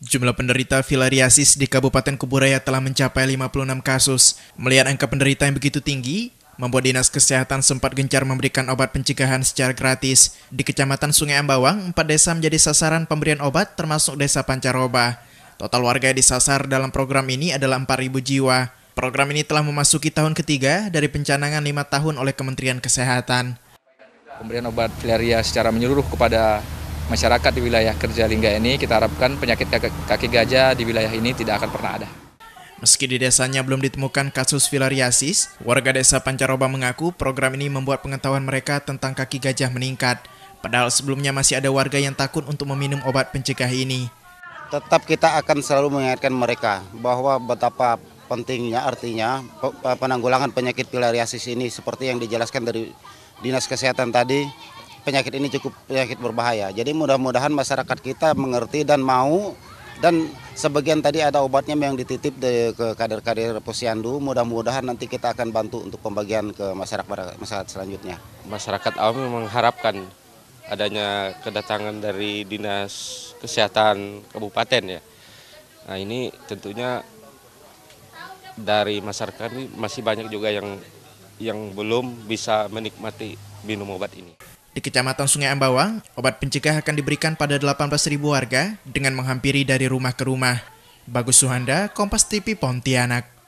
Jumlah penderita filariasis di Kabupaten Kuburaya telah mencapai 56 kasus. Melihat angka penderita yang begitu tinggi, membuat Dinas Kesehatan sempat gencar memberikan obat pencegahan secara gratis. Di Kecamatan Sungai Ambawang, empat desa menjadi sasaran pemberian obat termasuk desa Pancaroba. Total warga yang disasar dalam program ini adalah 4.000 jiwa. Program ini telah memasuki tahun ketiga dari pencanangan lima tahun oleh Kementerian Kesehatan. Pemberian obat filaria secara menyeluruh kepada masyarakat di wilayah kerja Lingga ini kita harapkan penyakit kaki gajah di wilayah ini tidak akan pernah ada. Meski di desanya belum ditemukan kasus filariasis, warga desa Pancaroba mengaku program ini membuat pengetahuan mereka tentang kaki gajah meningkat. Padahal sebelumnya masih ada warga yang takut untuk meminum obat pencegah ini. Tetap kita akan selalu mengingatkan mereka bahwa betapa pentingnya artinya eh, penanggulangan penyakit filariasis ini seperti yang dijelaskan dari Dinas Kesehatan tadi penyakit ini cukup penyakit berbahaya. Jadi mudah-mudahan masyarakat kita mengerti dan mau dan sebagian tadi ada obatnya yang dititip de, ke kader-kader posyandu. Mudah-mudahan nanti kita akan bantu untuk pembagian ke masyarakat masyarakat selanjutnya. Masyarakat awam mengharapkan adanya kedatangan dari dinas kesehatan kabupaten ya. Nah ini tentunya dari masyarakat ini masih banyak juga yang yang belum bisa menikmati minum obat ini. Di Kecamatan Sungai Ambawang, obat pencegah akan diberikan pada 18.000 warga dengan menghampiri dari rumah ke rumah. Bagus Suhanda, Kompas TV Pontianak.